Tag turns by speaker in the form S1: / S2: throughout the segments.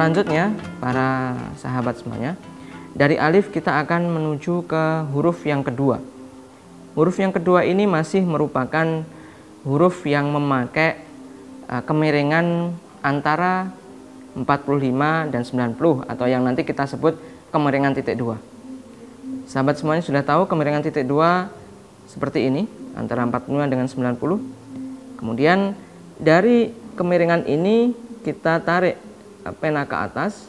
S1: Selanjutnya, para sahabat semuanya, dari alif kita akan menuju ke huruf yang kedua. Huruf yang kedua ini masih merupakan huruf yang memakai e, kemiringan antara 45 dan 90 atau yang nanti kita sebut kemiringan titik 2. Sahabat semuanya sudah tahu kemiringan titik 2 seperti ini antara 45 dengan 90. Kemudian dari kemiringan ini kita tarik pena ke atas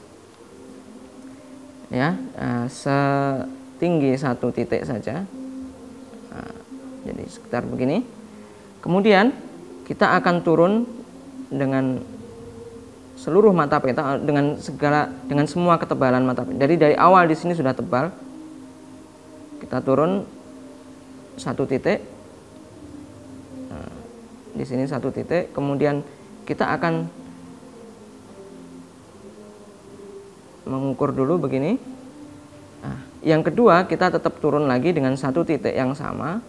S1: ya eh, setinggi satu titik saja nah, jadi sekitar begini kemudian kita akan turun dengan seluruh mata peta eh, dengan segala dengan semua ketebalan mata peta. Jadi dari awal di sini sudah tebal. Kita turun satu titik. Nah, di sini satu titik, kemudian kita akan mengukur dulu begini. Nah, yang kedua kita tetap turun lagi dengan satu titik yang sama.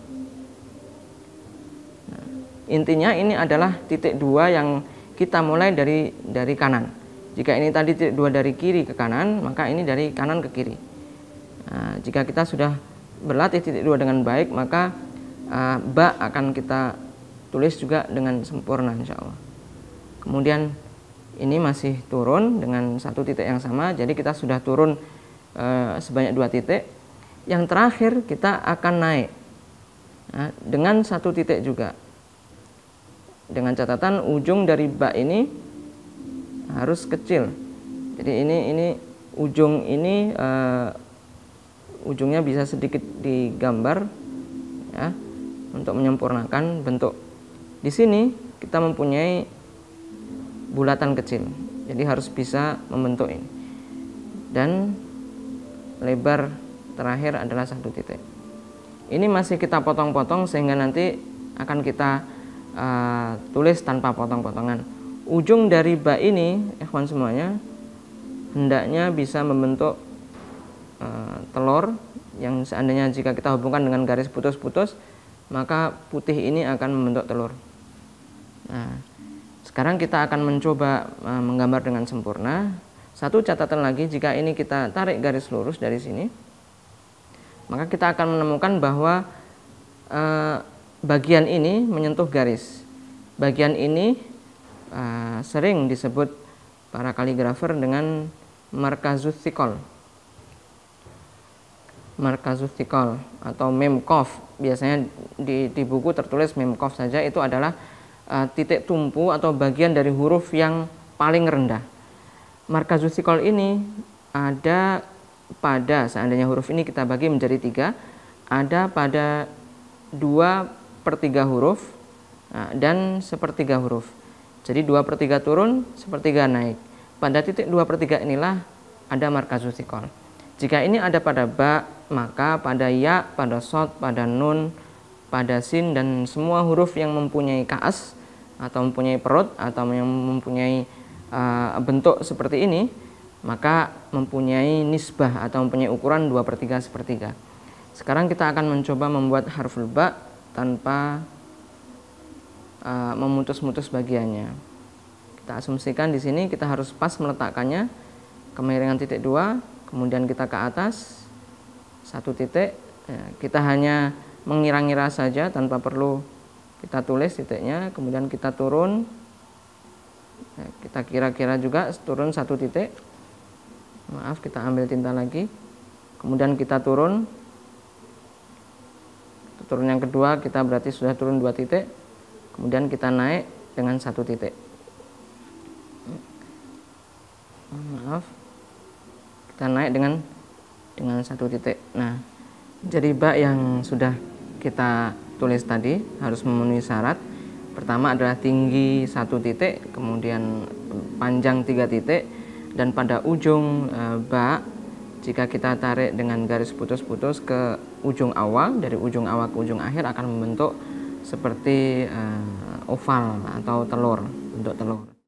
S1: Nah, intinya ini adalah titik dua yang kita mulai dari dari kanan. Jika ini tadi titik dua dari kiri ke kanan, maka ini dari kanan ke kiri. Nah, jika kita sudah berlatih titik dua dengan baik, maka uh, ah, bak akan kita tulis juga dengan sempurna insya Allah. Kemudian ini masih turun dengan satu titik yang sama jadi kita sudah turun e, sebanyak dua titik yang terakhir kita akan naik nah, dengan satu titik juga dengan catatan ujung dari bak ini harus kecil jadi ini ini ujung ini e, ujungnya bisa sedikit digambar ya untuk menyempurnakan bentuk di sini kita mempunyai bulatan kecil jadi harus bisa membentuk ini dan lebar terakhir adalah satu titik ini masih kita potong-potong sehingga nanti akan kita uh, tulis tanpa potong-potongan ujung dari bak ini ikhwan semuanya hendaknya bisa membentuk uh, telur yang seandainya jika kita hubungkan dengan garis putus-putus maka putih ini akan membentuk telur nah sekarang kita akan mencoba eh, menggambar dengan sempurna. Satu catatan lagi, jika ini kita tarik garis lurus dari sini, maka kita akan menemukan bahwa eh, bagian ini menyentuh garis. Bagian ini eh, sering disebut para kaligrafer dengan markazustikol. sikol. atau memkov, biasanya di, di buku tertulis memkov saja itu adalah uh, titik tumpu atau bagian dari huruf yang paling rendah. markazusikol ini ada pada seandainya huruf ini kita bagi menjadi tiga, ada pada dua per tiga huruf eh, dan sepertiga huruf. Jadi dua per tiga turun, sepertiga naik. Pada titik dua per tiga inilah ada markazusikol Jika ini ada pada ba, maka pada ya, pada sot, pada nun, pada sin dan semua huruf yang mempunyai kaas atau mempunyai perut atau yang mempunyai uh, bentuk seperti ini maka mempunyai nisbah atau mempunyai ukuran 2 per 3 sepertiga. Sekarang kita akan mencoba membuat harful ba tanpa uh, memutus-mutus bagiannya. Kita asumsikan di sini kita harus pas meletakkannya kemiringan titik 2, kemudian kita ke atas, satu titik, Ya, kita hanya mengira-ngira saja tanpa perlu kita tulis titiknya kemudian kita turun ya, kita kira-kira juga turun satu titik maaf kita ambil tinta lagi kemudian kita turun turun yang kedua kita berarti sudah turun dua titik kemudian kita naik dengan satu titik maaf kita naik dengan dengan satu titik nah jadi bak yang sudah kita tulis tadi harus memenuhi syarat. Pertama adalah tinggi satu titik, kemudian panjang tiga titik, dan pada ujung eh, bak jika kita tarik dengan garis putus-putus ke ujung awal, dari ujung awal ke ujung akhir akan membentuk seperti eh, oval atau telur, bentuk telur.